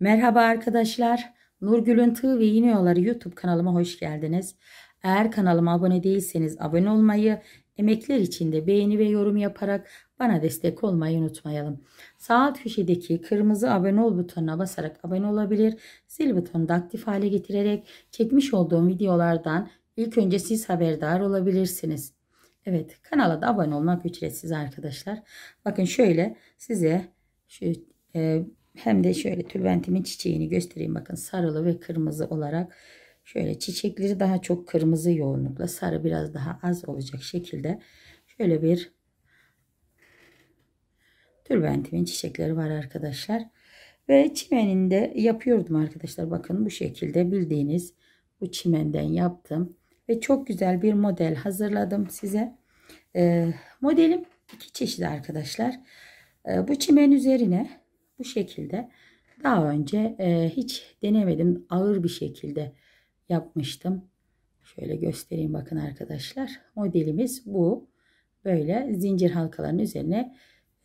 Merhaba arkadaşlar. Nurgül'ün Tığ ve Yine Yolları YouTube kanalıma hoş geldiniz. Eğer kanalıma abone değilseniz abone olmayı, emekler için de beğeni ve yorum yaparak bana destek olmayı unutmayalım. Sağ alt köşedeki kırmızı abone ol butonuna basarak abone olabilir, zil butonunu da aktif hale getirerek çekmiş olduğum videolardan ilk önce siz haberdar olabilirsiniz. Evet kanala da abone olmak ücretsiz arkadaşlar. Bakın şöyle size şu... E, hem de şöyle türbentimin çiçeğini göstereyim. Bakın sarılı ve kırmızı olarak şöyle çiçekleri daha çok kırmızı yoğunlukla sarı biraz daha az olacak şekilde şöyle bir türbentimin çiçekleri var arkadaşlar. Ve çimeninde yapıyordum arkadaşlar. Bakın bu şekilde bildiğiniz bu çimenden yaptım. Ve çok güzel bir model hazırladım size. Ee, modelim iki çeşit arkadaşlar. Ee, bu çimen üzerine bu şekilde daha önce e, hiç denemedim. Ağır bir şekilde yapmıştım. Şöyle göstereyim bakın arkadaşlar. Modelimiz bu. Böyle zincir halkaların üzerine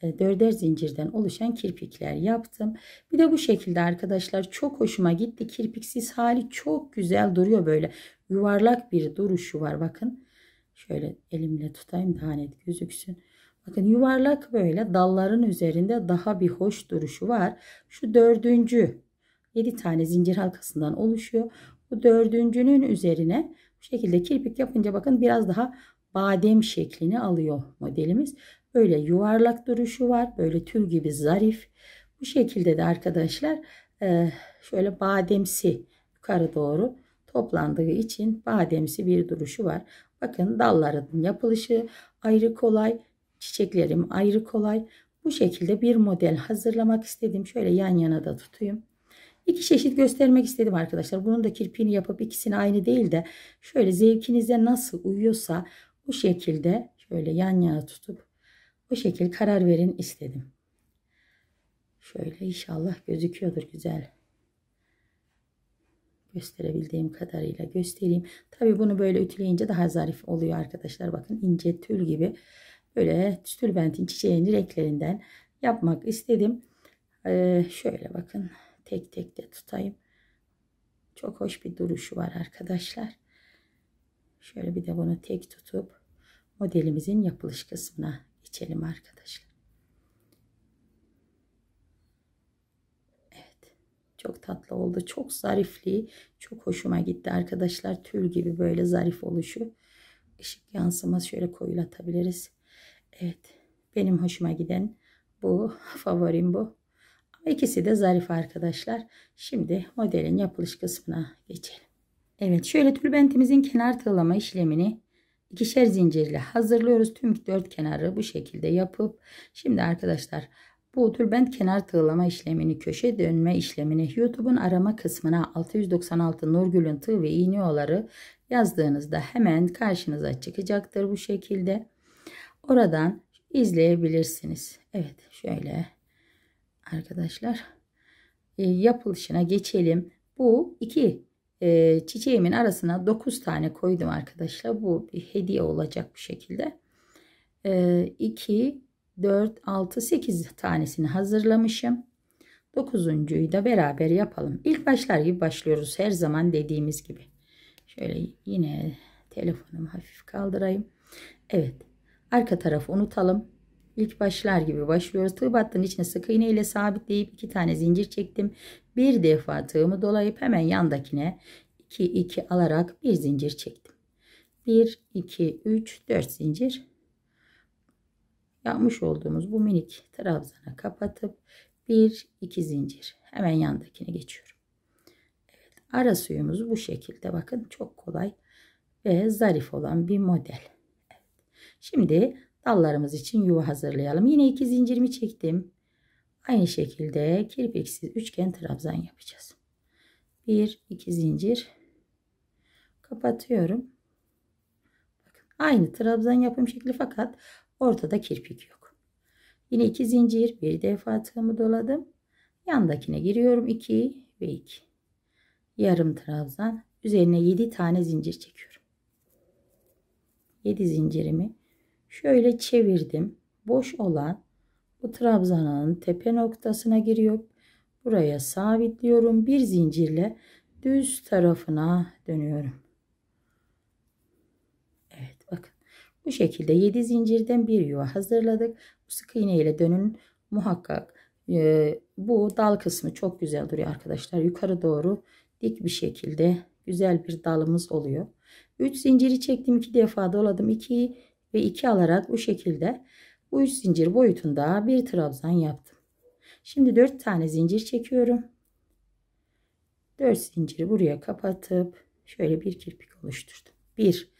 e, dörder zincirden oluşan kirpikler yaptım. Bir de bu şekilde arkadaşlar çok hoşuma gitti. Kirpiksiz hali çok güzel duruyor böyle. Yuvarlak bir duruşu var bakın. Şöyle elimle tutayım daha net gözüksün. Bakın yuvarlak böyle dalların üzerinde daha bir hoş duruşu var. Şu dördüncü 7 tane zincir halkasından oluşuyor. Bu dördüncünün üzerine bu şekilde kirpik yapınca bakın biraz daha badem şeklini alıyor modelimiz. Böyle yuvarlak duruşu var. Böyle tül gibi zarif. Bu şekilde de arkadaşlar e, şöyle bademsi yukarı doğru toplandığı için bademsi bir duruşu var. Bakın dalların yapılışı ayrı kolay. Çiçeklerim ayrı kolay. Bu şekilde bir model hazırlamak istedim. Şöyle yan yana da tutayım. İki çeşit göstermek istedim arkadaşlar. Bunun da kirpiğini yapıp ikisini aynı değil de şöyle zevkinize nasıl uyuyorsa bu şekilde şöyle yan yana tutup bu şekilde karar verin istedim. Şöyle inşallah gözüküyordur güzel. Gösterebildiğim kadarıyla göstereyim. Tabi bunu böyle ütüleyince daha zarif oluyor arkadaşlar. Bakın ince tül gibi böyle tülbentin çiçeğini renklerinden yapmak istedim. Ee, şöyle bakın tek tek de tutayım. Çok hoş bir duruşu var arkadaşlar. Şöyle bir de bunu tek tutup modelimizin yapılış kısmına geçelim arkadaşlar. Evet. Çok tatlı oldu. Çok zarifliği. Çok hoşuma gitti arkadaşlar. Tül gibi böyle zarif oluşu. Işık yansıması şöyle koyulatabiliriz. Evet. Benim hoşuma giden bu. Favorim bu. İkisi de zarif arkadaşlar. Şimdi modelin yapılış kısmına geçelim. Evet şöyle tülbentimizin kenar tığlama işlemini ikişer zincirle hazırlıyoruz. Tüm dört kenarı bu şekilde yapıp şimdi arkadaşlar bu tülbent kenar tığlama işlemini köşe dönme işlemini YouTube'un arama kısmına 696 Nurgül'ün tığ ve iğne oları yazdığınızda hemen karşınıza çıkacaktır bu şekilde. Oradan izleyebilirsiniz. Evet şöyle arkadaşlar e, yapılışına geçelim. Bu iki e, çiçeğimin arasına 9 tane koydum arkadaşlar. Bu bir hediye olacak bu şekilde. E, 2, 4, 6, 8 tanesini hazırlamışım. Dokuzuncuyu da beraber yapalım. İlk başlar gibi başlıyoruz her zaman dediğimiz gibi. Şöyle yine telefonumu hafif kaldırayım. Evet Arka tarafı unutalım. İlk başlar gibi başlıyoruz. Tığ battının içine sık iğne ile sabitleyip iki tane zincir çektim. Bir defa tığımı dolayıp hemen yandakine 2 2 alarak bir zincir çektim. 1 2 3 4 zincir yapmış olduğumuz bu minik trabzana kapatıp 1 2 zincir hemen yandakine geçiyorum. Evet ara suyumuz bu şekilde bakın çok kolay ve zarif olan bir model. Şimdi dallarımız için yuva hazırlayalım. Yine iki zincirimi çektim. Aynı şekilde kirpiksiz üçgen trabzan yapacağız. Bir, iki zincir kapatıyorum. Bakın, aynı trabzan yapım şekli fakat ortada kirpik yok. Yine iki zincir bir defa tığımı doladım. Yandakine giriyorum 2 ve 2. Yarım trabzan üzerine 7 tane zincir çekiyorum. 7 zincirimi Şöyle çevirdim. Boş olan bu trabzanın tepe noktasına giriyor. Buraya sabitliyorum. Bir zincirle düz tarafına dönüyorum. Evet bakın. Bu şekilde 7 zincirden bir yuva hazırladık. Bu sık iğne ile dönün muhakkak. E, bu dal kısmı çok güzel duruyor arkadaşlar. Yukarı doğru dik bir şekilde güzel bir dalımız oluyor. 3 zinciri çektim. 2 defa doladım. 2 ve 2 alarak bu şekilde bu üç zincir boyutunda bir trabzan yaptım. Şimdi 4 tane zincir çekiyorum. 4 zinciri buraya kapatıp şöyle bir kirpik oluşturdum. 1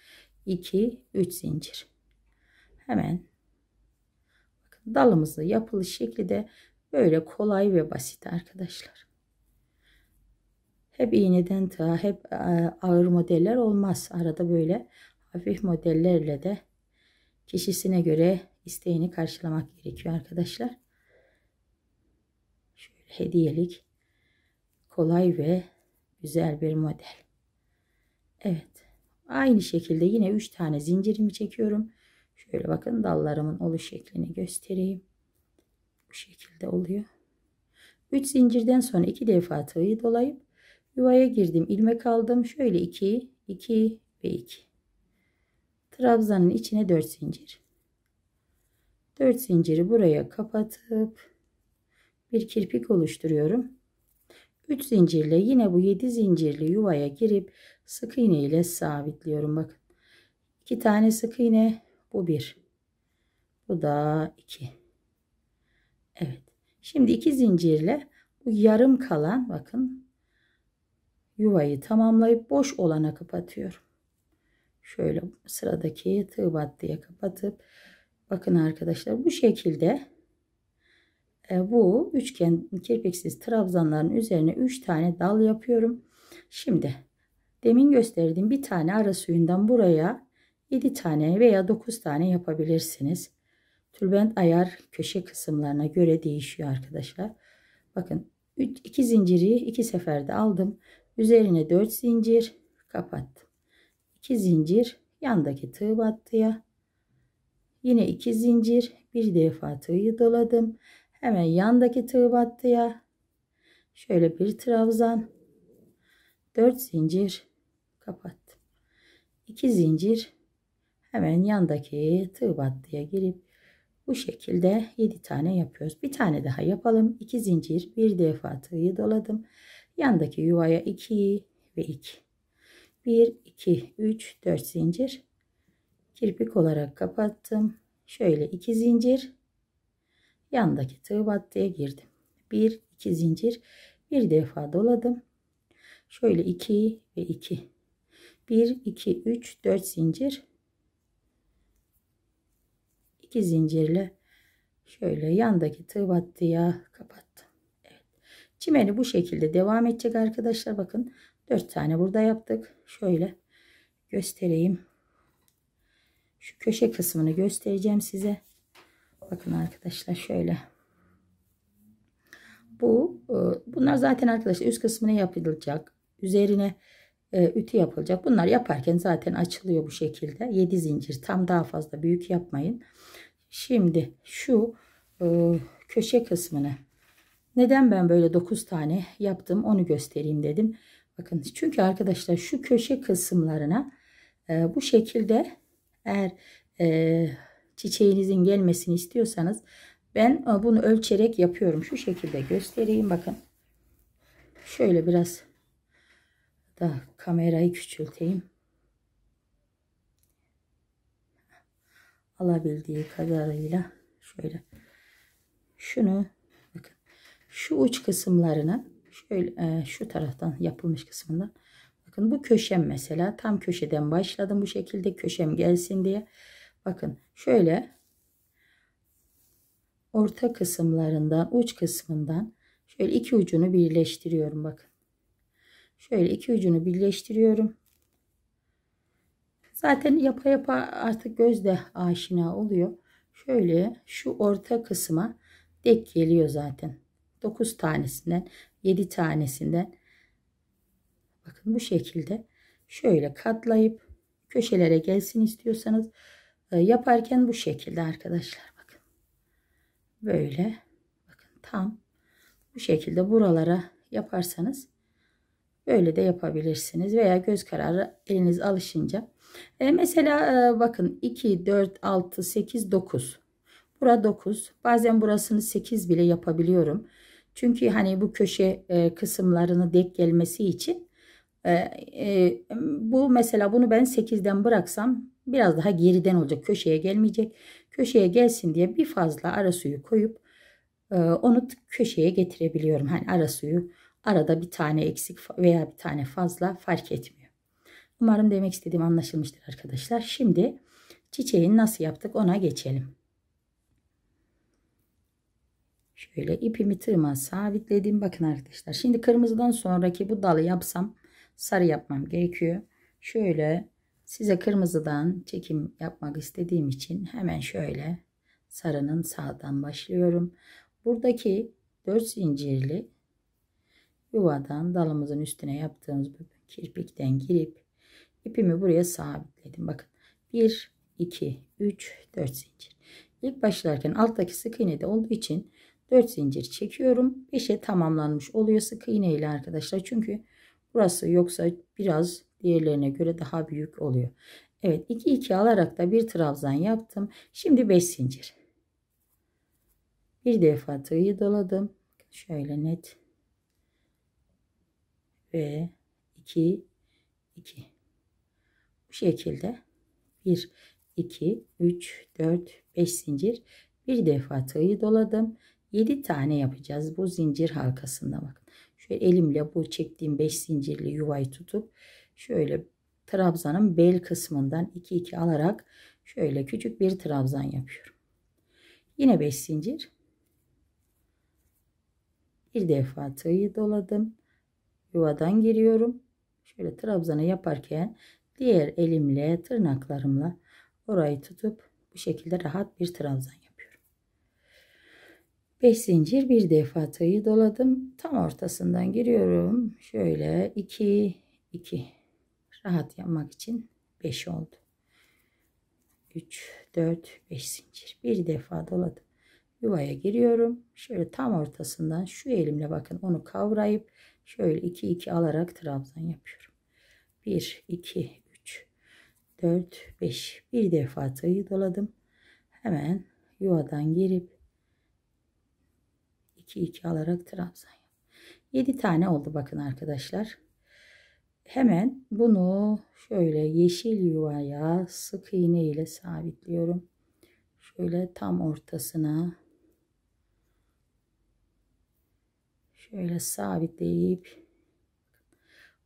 2 3 zincir. Hemen bakın dalımızı yapılış şekli de böyle kolay ve basit arkadaşlar. Hep iğneden ta hep e, ağır modeller olmaz. Arada böyle hafif modellerle de kişisine göre isteğini karşılamak gerekiyor arkadaşlar. Şöyle hediyelik kolay ve güzel bir model. Evet. Aynı şekilde yine 3 tane zincirimi çekiyorum. Şöyle bakın dallarımın oluş şeklini göstereyim. Bu şekilde oluyor. 3 zincirden sonra 2 defa tığı dolayıp yuvaya girdim. ilmek aldım. Şöyle 2, 2 ve 2. Trabzanın içine 4 zincir. 4 zinciri buraya kapatıp bir kirpik oluşturuyorum. 3 zincirle yine bu 7 zincirli yuvaya girip sık iğne ile sabitliyorum. Bakın. 2 tane sık iğne. Bu 1. Bu da 2. Evet. Şimdi 2 zincirle bu yarım kalan bakın yuvayı tamamlayıp boş olana kapatıyorum şöyle sıradaki tığ battıya kapatıp bakın arkadaşlar bu şekilde e, bu üçgen kirpiksiz trabzanların üzerine üç tane dal yapıyorum. Şimdi demin gösterdiğim bir tane ara suyundan buraya 7 tane veya 9 tane yapabilirsiniz. Tülbent ayar köşe kısımlarına göre değişiyor arkadaşlar. Bakın 2 zinciri 2 seferde aldım. Üzerine 4 zincir kapattım. 2 zincir yandaki tığ battıya yine 2 zincir bir defa tığı doladım hemen yandaki tığ battıya şöyle bir trabzan 4 zincir kapattım 2 zincir hemen yandaki tığ battıya girip bu şekilde 7 tane yapıyoruz bir tane daha yapalım 2 zincir bir defa tığı doladım yandaki yuvaya 2 ve 2 1 2 3 4 zincir kirpik olarak kapattım şöyle 2 zincir yandaki tığ battıya girdim 1 2 zincir bir defa doladım şöyle 2 ve 2 1 2 3 4 zincir 2 zincirle şöyle yandaki tığ battıya kapattım evet. çimeni bu şekilde devam edecek arkadaşlar bakın 4 tane burada yaptık Şöyle göstereyim. Şu köşe kısmını göstereceğim size. Bakın arkadaşlar şöyle. Bu e, bunlar zaten arkadaşlar üst kısmına yapılacak. Üzerine e, ütü yapılacak. Bunlar yaparken zaten açılıyor bu şekilde. 7 zincir. Tam daha fazla büyük yapmayın. Şimdi şu e, köşe kısmını neden ben böyle 9 tane yaptım onu göstereyim dedim. Bakın çünkü arkadaşlar şu köşe kısımlarına e, bu şekilde eğer e, çiçeğinizin gelmesini istiyorsanız ben e, bunu ölçerek yapıyorum. Şu şekilde göstereyim bakın. Şöyle biraz da kamerayı küçülteyim. Alabildiği kadarıyla şöyle şunu bakın şu uç kısımlarını şöyle e, şu taraftan yapılmış kısmından bakın bu köşem mesela tam köşeden başladım bu şekilde köşem gelsin diye bakın şöyle orta kısımlarından uç kısmından şöyle iki ucunu birleştiriyorum bakın şöyle iki ucunu birleştiriyorum zaten yapa yapa artık gözde aşina oluyor şöyle şu orta kısma dek geliyor zaten 9 tanesinden 7 tanesinden bakın bu şekilde şöyle katlayıp köşelere gelsin istiyorsanız e, yaparken bu şekilde arkadaşlar bakın böyle bakın tam bu şekilde buralara yaparsanız böyle de yapabilirsiniz veya göz kararı eliniz alışınca e mesela e, bakın 2 4 6 8 9 bura 9 bazen burasını 8 bile yapabiliyorum çünkü hani bu köşe e, kısımlarını dek gelmesi için e, e, bu mesela bunu ben 8'den bıraksam biraz daha geriden olacak. Köşeye gelmeyecek. Köşeye gelsin diye bir fazla ara suyu koyup e, onu köşeye getirebiliyorum. Hani ara suyu arada bir tane eksik veya bir tane fazla fark etmiyor. Umarım demek istediğim anlaşılmıştır arkadaşlar. Şimdi çiçeğin nasıl yaptık ona geçelim. Şöyle ipimi tığıma sabitledim. Bakın arkadaşlar şimdi kırmızıdan sonraki bu dalı yapsam sarı yapmam gerekiyor. Şöyle size kırmızıdan çekim yapmak istediğim için hemen şöyle sarının sağdan başlıyorum. Buradaki 4 zincirli yuvadan dalımızın üstüne yaptığımız bu kirpikten girip ipimi buraya sabitledim. Bakın 1, 2, 3, 4 zincir. İlk başlarken alttaki sık iğne de olduğu için 4 zincir çekiyorum. 5'e tamamlanmış oluyor sık iğne ile arkadaşlar. Çünkü burası yoksa biraz diğerlerine göre daha büyük oluyor. Evet 2 2 alarak da bir trabzan yaptım. Şimdi 5 zincir. Bir defa tığı doladım. Şöyle net. Ve 2 2. Bu şekilde 1 2 3 4 5 zincir. Bir defa tığı doladım. 7 tane yapacağız bu zincir halkasında bak. Şöyle elimle bu çektiğim 5 zincirli yuvayı tutup şöyle trabzanın bel kısmından 2 2 alarak şöyle küçük bir trabzan yapıyorum. Yine 5 zincir. Bir defa tığı doladım. Yuvadan giriyorum. Şöyle trabzanı yaparken diğer elimle tırnaklarımla orayı tutup bu şekilde rahat bir trabzan yapıyorum. 5 zincir bir defa tığı doladım. Tam ortasından giriyorum. Şöyle 2 2 rahat yapmak için 5 oldu. 3 4 5 zincir bir defa doladım. Yuvaya giriyorum. Şöyle tam ortasından şu elimle bakın onu kavrayıp şöyle 2 2 alarak trabzan yapıyorum. 1 2 3 4 5 bir defa tığı doladım. Hemen yuvadan girip 2 2 alarak trabzan yap. 7 tane oldu bakın arkadaşlar. Hemen bunu şöyle yeşil yuvaya sık iğne ile sabitliyorum. Şöyle tam ortasına şöyle sabitleyip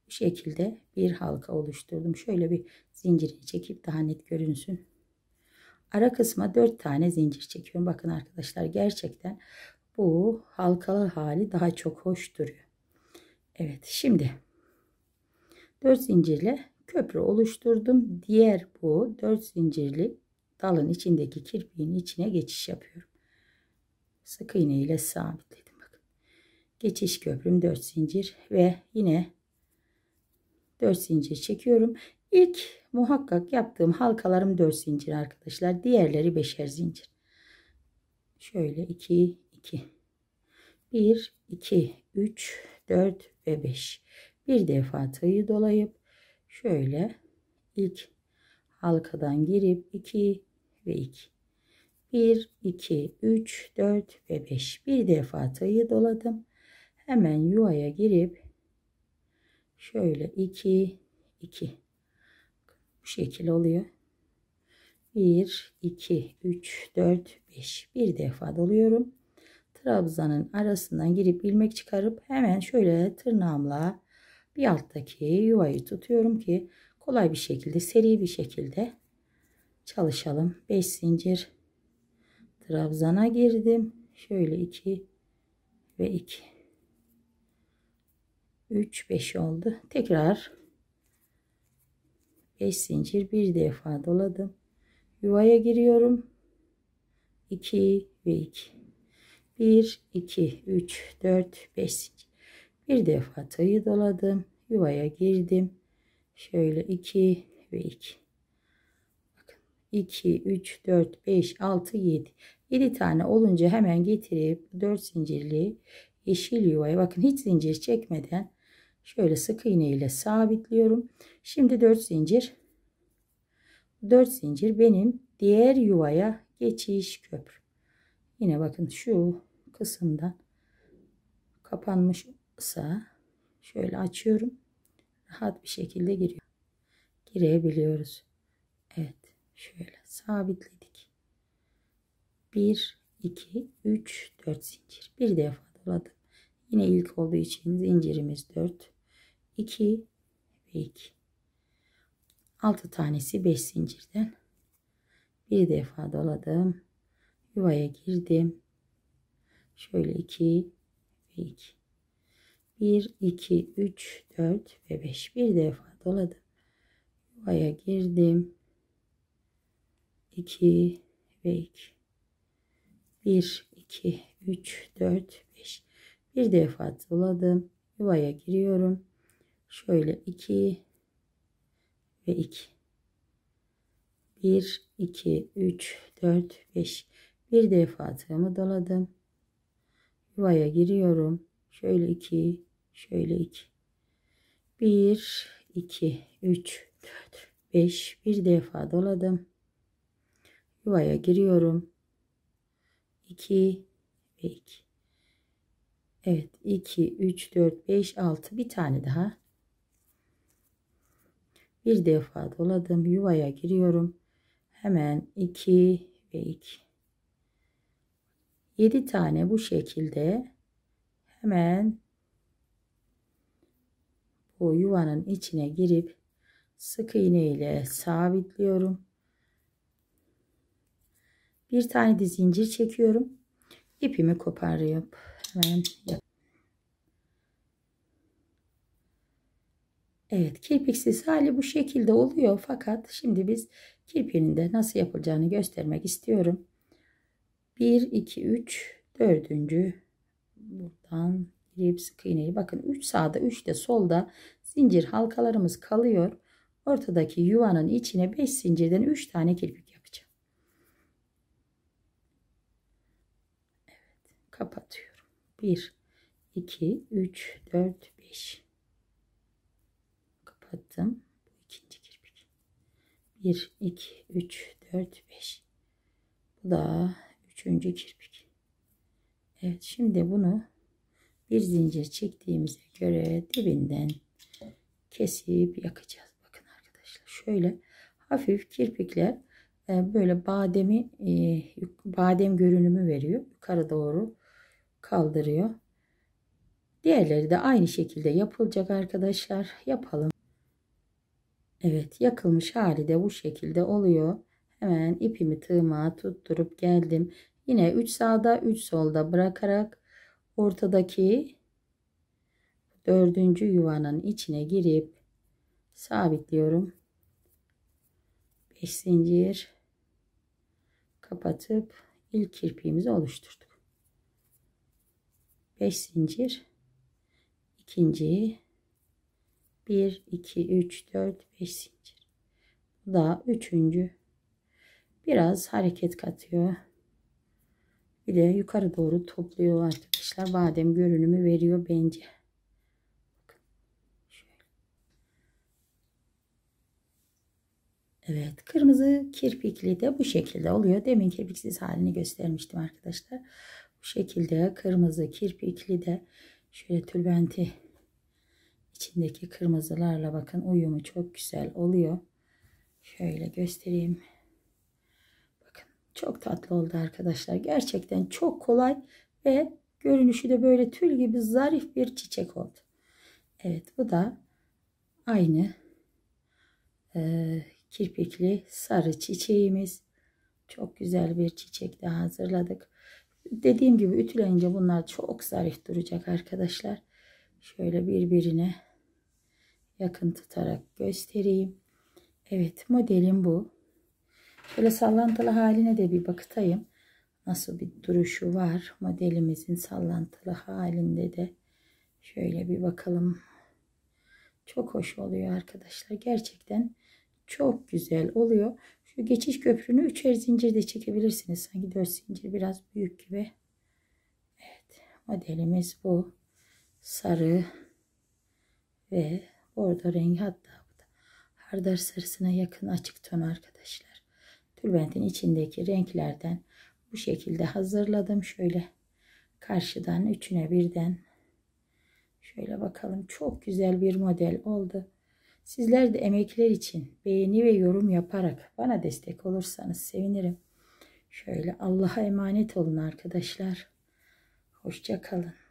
bu şekilde bir halka oluşturdum. Şöyle bir zinciri çekip daha net görünsün. Ara kısma 4 tane zincir çekiyorum. Bakın arkadaşlar gerçekten bu halkalı hali daha çok hoş duruyor. Evet şimdi 4 zincirle köprü oluşturdum. Diğer bu 4 zincirli dalın içindeki kirpiğin içine geçiş yapıyorum. Sık iğne ile sabitledim. Bakın. Geçiş köprüm 4 zincir ve yine 4 zincir çekiyorum. İlk muhakkak yaptığım halkalarım 4 zincir arkadaşlar. Diğerleri 5'er zincir. Şöyle 2 2 1 2 3 4 ve 5 bir defa tığı dolayıp şöyle ilk halkadan girip 2 ve 2 1 2 3 4 ve 5 bir defa tığı doladım hemen yuvaya girip şöyle 2 2 bu şekil oluyor 1 2 3 4 5 bir defa doluyorum trabzanın arasından girip ilmek çıkarıp hemen şöyle tırnağımla bir alttaki yuvayı tutuyorum ki kolay bir şekilde seri bir şekilde çalışalım 5 zincir trabzana girdim şöyle 2 ve 2 3 5 oldu tekrar 5 zincir bir defa doladım yuvaya giriyorum 2 ve 2 1, 2, 3, 4, 5. Bir defa tığı doladım. Yuvaya girdim. Şöyle 2 ve 2. Bakın 2, 3, 4, 5, 6, 7. 7 tane olunca hemen getirip 4 zincirli yeşil yuvaya bakın hiç zincir çekmeden şöyle sık iğne ile sabitliyorum. Şimdi 4 zincir 4 zincir benim diğer yuvaya geçiş köprü. Yine bakın şu kısımdan kapanmışsa şöyle açıyorum. Rahat bir şekilde giriyor. Girebiliyoruz. Evet. Şöyle sabitledik. 1, 2, 3, 4 zincir. Bir defa doladım. Yine ilk olduğu için zincirimiz 4, 2 ve 2. 6 tanesi 5 zincirden. Bir defa doladım. Yuvaya girdim. Şöyle 2 ve 2. 1, 2, 3, 4 ve 5. Bir defa doladım. Yuvaya girdim. 2 ve 2. 1, 2, 3, 4, 5. Bir defa doladım. Yuvaya giriyorum. Şöyle 2 ve 2. 1, 2, 3, 4, 5. Bir defa tığımı doladım yuvaya giriyorum. Şöyle 2, şöyle 2. 1, 2, 3, 4, 5. Bir defa doladım. Yuvaya giriyorum. 2 ve 2. Evet 2, 3, 4, 5, 6. Bir tane daha. Bir defa doladım. Yuvaya giriyorum. Hemen 2 ve 2. 7 tane bu şekilde hemen bu yuvanın içine girip sık iğne ile sabitliyorum. Bir tane de zincir çekiyorum. İpimi koparıp hemen yap. Evet kirpiksiz hali bu şekilde oluyor fakat şimdi biz kirpinin de nasıl yapılacağını göstermek istiyorum. 1 2 3 dördüncü buradan girip sık iğneyi bakın 3 sağda 3 de solda zincir halkalarımız kalıyor ortadaki yuvanın içine 5 zincirden 3 tane kirpik yapacağım Evet kapatıyorum 1 2 3 4 5 kapattım ikinci kirpik 1 2 3 4 5 bu da 3. kirpik. Evet şimdi bunu bir zincir çektiğimize göre dibinden kesip yakacağız. Bakın arkadaşlar şöyle hafif kirpikler e, böyle bademi e, badem görünümü veriyor. Yukarı doğru kaldırıyor. Diğerleri de aynı şekilde yapılacak arkadaşlar. Yapalım. Evet yakılmış hali de bu şekilde oluyor. Hemen ipimi tığıma tutturup geldim. Yine 3 sağda 3 solda bırakarak ortadaki dördüncü yuvanın içine girip sabitliyorum. 5 zincir kapatıp ilk kirpiğimizi oluşturduk. 5 zincir ikinci 1 2 3 4 5 zincir. Bu da üçüncü. Biraz hareket katıyor. Bir de yukarı doğru topluyor arkadaşlar. Badem görünümü veriyor bence. Evet kırmızı kirpikli de bu şekilde oluyor. Demin kirpiksiz halini göstermiştim arkadaşlar. Bu şekilde kırmızı kirpikli de şöyle tülbenti içindeki kırmızılarla bakın uyumu çok güzel oluyor. Şöyle göstereyim. Çok tatlı oldu arkadaşlar. Gerçekten çok kolay ve görünüşü de böyle tül gibi zarif bir çiçek oldu. Evet bu da aynı e, kirpikli sarı çiçeğimiz. Çok güzel bir çiçek de hazırladık. Dediğim gibi ütülenince bunlar çok zarif duracak arkadaşlar. Şöyle birbirine yakın tutarak göstereyim. Evet modelim bu. Böyle sallantılı haline de bir bakıtayım. Nasıl bir duruşu var. Modelimizin sallantılı halinde de şöyle bir bakalım. Çok hoş oluyor arkadaşlar. Gerçekten çok güzel oluyor. Şu geçiş köprünü üçer zincirde çekebilirsiniz. Sanki dört zincir biraz büyük gibi. Evet modelimiz bu. Sarı ve orada rengi hatta bu da hardar sarısına yakın açık ton arkadaşlar tülbentin içindeki renklerden bu şekilde hazırladım. Şöyle karşıdan üçüne birden şöyle bakalım. Çok güzel bir model oldu. Sizler de emekler için beğeni ve yorum yaparak bana destek olursanız sevinirim. Şöyle Allah'a emanet olun arkadaşlar. Hoşça kalın.